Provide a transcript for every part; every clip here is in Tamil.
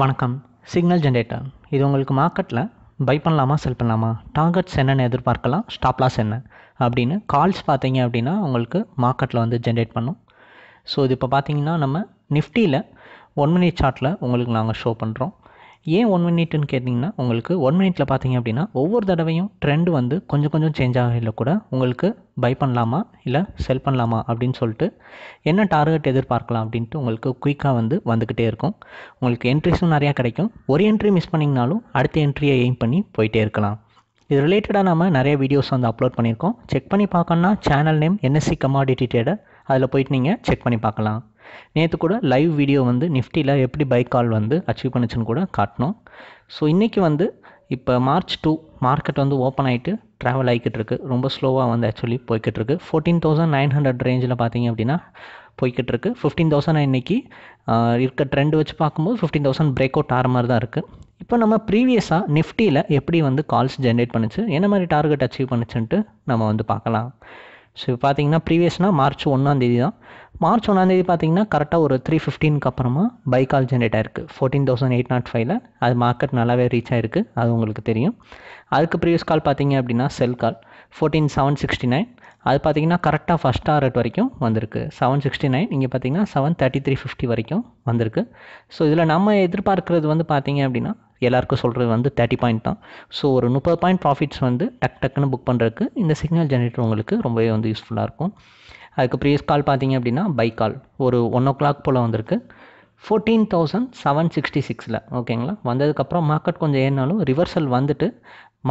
வணக்கம் சிக்னல் ஜென்ரேட்டர் இது உங்களுக்கு மார்க்கெட்டில் பை பண்ணலாமா செல் பண்ணலாமா டார்கெட்ஸ் என்னென்னு எதிர்பார்க்கலாம் ஸ்டாப்லாஸ் என்ன அப்படின்னு கால்ஸ் பார்த்தீங்க அப்படின்னா உங்களுக்கு மார்க்கெட்டில் வந்து ஜென்ரேட் பண்ணும் ஸோ இது இப்போ பார்த்தீங்கன்னா நம்ம நிஃப்டியில் ஒன் மினிட் சார்ட்டில் உங்களுக்கு நாங்கள் ஷோ பண்ணுறோம் ஏன் ஒன் மினிட்னு கேட்டிங்கன்னா உங்களுக்கு ஒன் மினிட்டில் பார்த்தீங்க அப்படின்னா ஒவ்வொரு தடவையும் ட்ரெண்ட் வந்து கொஞ்சம் கொஞ்சம் சேஞ்ச் ஆகல கூட உங்களுக்கு பை பண்ணலாமா இல்லை செல் பண்ணலாமா அப்படின்னு சொல்லிட்டு என்ன டார்கெட் எதிர்பார்க்கலாம் அப்படின்ட்டு உங்களுக்கு குயிக்காக வந்து வந்துக்கிட்டே இருக்கும் உங்களுக்கு என்ட்ரிஸும் நிறையா கிடைக்கும் ஒரு என்ட்ரி மிஸ் பண்ணிங்கனாலும் அடுத்த என்ட்ரியை எய்ம் பண்ணி போயிட்டே இருக்கலாம் இது ரிலேட்டடாக நம்ம நிறைய வீடியோஸ் வந்து அப்லோட் பண்ணியிருக்கோம் செக் பண்ணி பார்க்கணுன்னா channel name NSC commodity trader அதில் போயிட்டு நீங்கள் செக் பண்ணி பார்க்கலாம் நேற்று கூட லைவ் வீடியோ வந்து நிஃப்டியில் எப்படி பைக் கால் வந்து அச்சீவ் பண்ணுச்சுன்னு கூட காட்டினோம் ஸோ இன்றைக்கி வந்து இப்போ மார்ச் டூ மார்க்கெட் வந்து ஓப்பன் ஆகிட்டு ட்ராவல் ஆகிக்கிட்டு இருக்கு ரொம்ப ஸ்லோவாக வந்து ஆக்சுவலி போய்கிட்டு இருக்கு ஃபோர்டீன் தௌசண்ட் நைன் ஹண்ட்ரட் ரேஞ்சில் பார்த்தீங்க அப்படின்னா போய்கிட்டு இருக்கு ஃபிஃப்டீன் தௌசண்ட் இன்றைக்கி இருக்க ட்ரெண்ட் வச்சு பார்க்கும்போது ஃபிஃப்டீன் தௌசண்ட் பிரேக் அவுட் ஆகிற மாதிரி தான் இருக்குது இப்போ நம்ம ப்ரீவியஸாக நிஃப்டியில் எப்படி வந்து கால்ஸ் ஜென்ரேட் பண்ணுச்சு என்ன மாதிரி டார்கெட் அச்சீவ் பண்ணிச்சுன்ட்டு நம்ம வந்து பார்க்கலாம் ஸோ பார்த்தீங்கன்னா ப்ரீவியஸ்னால் மார்ச் ஒன்றாந்தேதி தான் மார்ச் ஒன்றாந்தேதி பார்த்தீங்கன்னா கரெக்டாக ஒரு த்ரீ ஃபிஃப்டீனுக்கு அப்புறமா பைக்கால் ஜென்ரேட் ஆயிருக்கு ஃபோர்டீன் தௌசண்ட் எயிட் நாட் ஃபைவ்ல அது மார்க்கெட் நல்லாவே ரீச் ஆயிருக்கு அது உங்களுக்கு தெரியும் அதுக்கு ப்ரீவியஸ் கால் பார்த்தீங்க அப்படின்னா sell call fourteen seven sixty nine அது பார்த்தீங்கன்னா கரெக்டாக ஃபஸ்ட் ஆர்ட் வரைக்கும் வந்திருக்கு செவன் சிக்ஸ்டி நைன் இங்கே பார்த்தீங்கன்னா செவன் தேர்ட்டி த்ரீ ஃபிஃப்டி வரைக்கும் வந்திருக்கு ஸோ இதில் நம்ம எதிர்பார்க்குறது வந்து பார்த்தீங்க அப்படின்னா எல்லாருக்கும் சொல்கிறது வந்து தேர்ட்டி பாயிண்ட் தான் ஸோ ஒரு முப்பது பாயிண்ட் ப்ராஃபிட்ஸ் வந்து டக் டக்குன்னு புக் பண்ணுறதுக்கு இந்த சிக்னல் ஜெனரேட்டர் உங்களுக்கு ரொம்பவே வந்து யூஸ்ஃபுல்லாக இருக்கும் அதுக்கு ப்ரீவியஸ் கால் பார்த்தீங்க அப்படின்னா பை கால் ஒரு ஒன் ஓ கிளாக் போல் வந்திருக்கு ஃபோர்டீன் தௌசண்ட் செவன் சிக்ஸ்டி சிக்ஸில் ஓகேங்களா வந்ததுக்கப்புறம் மார்க்கெட் கொஞ்சம் ஏறினாலும் ரிவர்சல் வந்துட்டு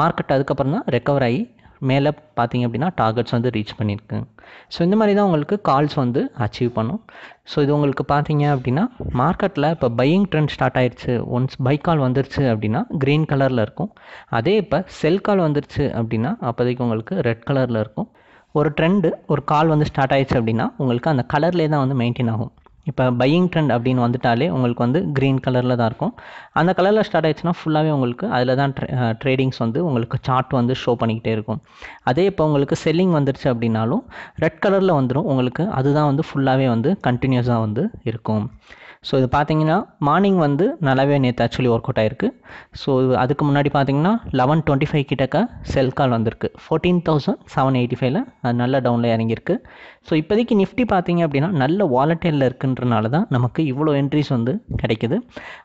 மார்க்கெட் அதுக்கப்புறம் தான் ரெக்கவர் ஆகி மேலே பார்த்தீங்க அப்படின்னா டார்கெட்ஸ் வந்து ரீச் பண்ணியிருக்கு ஸோ இந்த மாதிரி தான் உங்களுக்கு கால்ஸ் வந்து அச்சீவ் பண்ணும் ஸோ இது உங்களுக்கு பார்த்தீங்க அப்படின்னா மார்க்கெட்டில் இப்போ பையிங் ட்ரெண்ட் ஸ்டார்ட் ஆயிடுச்சு ஒன்ஸ் பை கால் வந்துருச்சு அப்படின்னா க்ரீன் கலரில் இருக்கும் அதே இப்போ செல் கால் வந்துருச்சு அப்படின்னா அப்போதைக்கு உங்களுக்கு ரெட் கலரில் இருக்கும் ஒரு ட்ரெண்டு ஒரு கால் வந்து ஸ்டார்ட் ஆயிடுச்சு அப்படின்னா உங்களுக்கு அந்த கலர்லேயே தான் வந்து மெயின்டைன் ஆகும் இப்போ பையிங் ட்ரெண்ட் அப்படின்னு வந்துட்டாலே உங்களுக்கு வந்து க்ரீன் கலரில் தான் இருக்கும் அந்த கலரில் ஸ்டார்ட் ஆயிடுச்சுன்னா ஃபுல்லாகவே உங்களுக்கு அதில் தான் ட்ரேடிங்ஸ் வந்து உங்களுக்கு சார்ட் வந்து ஷோ பண்ணிக்கிட்டே இருக்கும் அதே இப்போ உங்களுக்கு செல்லிங் வந்துருச்சு அப்படின்னாலும் ரெட் கலரில் வந்துடும் உங்களுக்கு அதுதான் வந்து ஃபுல்லாகவே வந்து கண்டினியூஸாக வந்து இருக்கும் ஸோ இது பார்த்தீங்கன்னா மார்னிங் வந்து நல்லாவே நேற்று ஆக்சுவலி ஒர்க் அவுட் ஆயிருக்கு ஸோ அதுக்கு முன்னாடி பார்த்தீங்கன்னா லெவன் டுவெண்ட்டி ஃபைவ் கிட்டக்க செல் கால் வந்திருக்கு ஃபோர்டீன் தௌசண்ட் செவன் எயிட்டி ஃபைவ்ல அது நல்ல டவுனில் இறங்கியிருக்கு ஸோ இப்போதைக்கு நிஃப்டி பார்த்தீங்க அப்படின்னா நல்ல வாலட்டைலில் இருக்குன்றனால தான் நமக்கு இவ்வளோ என்ட்ரிஸ் வந்து கிடைக்குது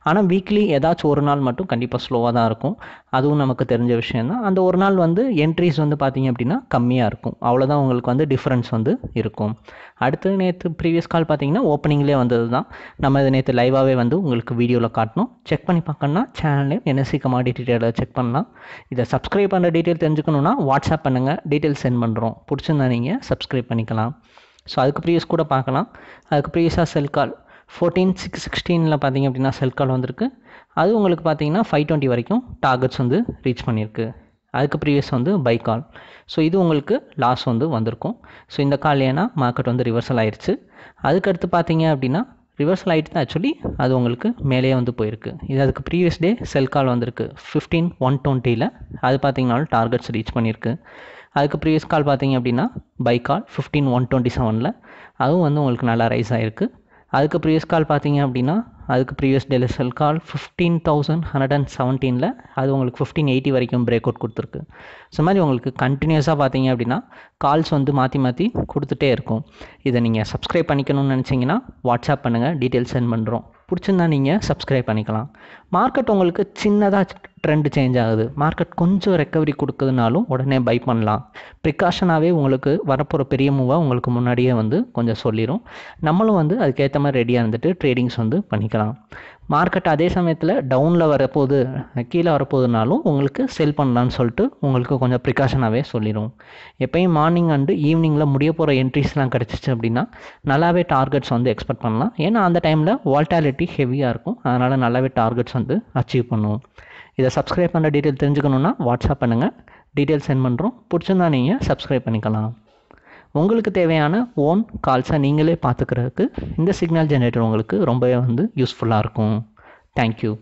ஆனால் வீக்லி ஏதாச்சும் ஒரு நாள் மட்டும் கண்டிப்பாக ஸ்லோவாக தான் இருக்கும் அதுவும் நமக்கு தெரிஞ்ச விஷயம் தான் அந்த ஒரு நாள் வந்து என்ட்ரிஸ் வந்து பார்த்திங்க அப்படின்னா கம்மியாக இருக்கும் அவ்வளோதான் உங்களுக்கு வந்து டிஃப்ரென்ஸ் வந்து இருக்கும் அடுத்து நேற்று ப்ரீவியஸ் கால் பார்த்தீங்கன்னா ஓப்பனிங்லேயே வந்தது தான் நம்ம இது நேற்று லைவாகவே வந்து உங்களுக்கு வீடியோவில் காட்டணும் செக் பண்ணி பார்க்கணும்னா channel NSC commodity detail check பண்ணலாம் இதை சப்ஸ்கிரைப் பண்ணுற டீட்டெயில் தெரிஞ்சுக்கணுன்னா வாட்ஸ்அப் பண்ணுங்கள் டீட்டெயில் சென்ட் பண்ணுறோம் பிடிச்சிருந்தா நீங்கள் சப்ஸ்கிரைப் பண்ணிக்கலாம் ஸோ அதுக்கு ப்ரீவியஸ் கூட பார்க்கலாம் அதுக்கு ப்ரீவியஸாக செல் கால் ஃபோர்டீன் சிக்ஸ் சிக்ஸ்டீனில் பார்த்தீங்க அப்படின்னா செல் கால் வந்திருக்கு அது உங்களுக்கு பார்த்தீங்கன்னா ஃபைவ் டுவெண்ட்டி வரைக்கும் டார்கெட்ஸ் வந்து ரீச் பண்ணியிருக்கு அதுக்கு ப்ரீவியஸ் வந்து பை கால் ஸோ இது உங்களுக்கு லாஸ் வந்து வந்திருக்கும் ஸோ இந்த கால் ஏன்னா மார்க்கெட் வந்து ரிவர்சல் ஆயிடுச்சு அதுக்கடுத்து பார்த்தீங்க அப்படின்னா ரிவர்சல் ஆகிட்டு தான் ஆக்சுவலி அது உங்களுக்கு மேலேயே வந்து போயிருக்கு இது அதுக்கு ப்ரீவியஸ் டே செல் கால் வந்திருக்கு ஃபிஃப்டீன் ஒன் டுவெண்ட்டியில் அது பார்த்தீங்கனாலும் டார்கெட்ஸ் ரீச் பண்ணியிருக்கு அதுக்கு ப்ரீவியஸ் கால் பார்த்தீங்க அப்படின்னா buy call fifteen one twenty செவனில் அதுவும் வந்து உங்களுக்கு நல்லா ரைஸ் ஆகிருக்கு அதுக்கு ப்ரீவியஸ் கால் பார்த்தீங்க அப்படின்னா அதுக்கு ப்ரீவியஸ் டெலிசல் call fifteen thousand hundred and செவன்டீனில் அது உங்களுக்கு ஃபிஃப்டீன் எயிட்டி வரைக்கும் பிரேக் அவுட் கொடுத்துருக்கு ஸோ மாதிரி உங்களுக்கு கண்டினியூஸாக பார்த்தீங்க அப்படின்னா கால்ஸ் வந்து மாற்றி மாற்றி கொடுத்துட்டே இருக்கும் இதை நீங்கள் சப்ஸ்கிரைப் பண்ணிக்கணும்னு நினச்சிங்கன்னா வாட்ஸ்அப் பண்ணுங்கள் டீட்டெயில்ஸ் சென்ட் பண்ணுறோம் பிடிச்சிருந்தா நீங்கள் சப்ஸ்கிரைப் பண்ணிக்கலாம் மார்க்கெட் உங்களுக்கு சின்னதாக ட்ரெண்ட் சேஞ்ச் ஆகுது மார்க்கெட் கொஞ்சம் ரெக்கவரி கொடுக்குதுனாலும் உடனே பை பண்ணலாம் ப்ரிகாஷனாகவே உங்களுக்கு வரப்போகிற பெரிய மூவாக உங்களுக்கு முன்னாடியே வந்து கொஞ்சம் சொல்லிடும் நம்மளும் வந்து அதுக்கேற்ற மாதிரி ரெடியாக இருந்துட்டு ட்ரேடிங்ஸ் வந்து பண்ணிக்கலாம் மார்க்கெட் அதே சமயத்தில் டவுனில் வரப்போகுது கீழே வரப்போகுதுனாலும் உங்களுக்கு செல் பண்ணலான்னு சொல்லிட்டு உங்களுக்கு கொஞ்சம் ப்ரிகாஷனாகவே சொல்லிடும் எப்பயும் மார்னிங் அண்டு ஈவினிங்கில் முடிய போகிற என்ட்ரிஸ்லாம் கிடச்சிச்சு அப்படின்னா நல்லாவே டார்கெட்ஸ் வந்து எக்ஸ்பெக்ட் பண்ணலாம் ஏன்னா அந்த டைமில் வால்டாலிட்டி ஹெவியாக இருக்கும் அதனால் நல்லாவே டார்கெட்ஸ் வந்து அச்சீவ் பண்ணுவோம் இதை சப்ஸ்கிரைப் பண்ணுற டீட்டெயில் தெரிஞ்சுக்கணுன்னா வாட்ஸ்அப் பண்ணுங்கள் டீட்டெயில் சென்ட் பண்ணுறோம் பிடிச்சிருந்தா நீங்கள் சப்ஸ்கிரைப் பண்ணிக்கலாம் உங்களுக்கு தேவையான ஓன் கால்ஸை நீங்களே பார்த்துக்கிறதுக்கு இந்த சிக்னல் ஜென்ரேட்டர் உங்களுக்கு ரொம்பவே வந்து யூஸ்ஃபுல்லாக இருக்கும் தேங்க்யூ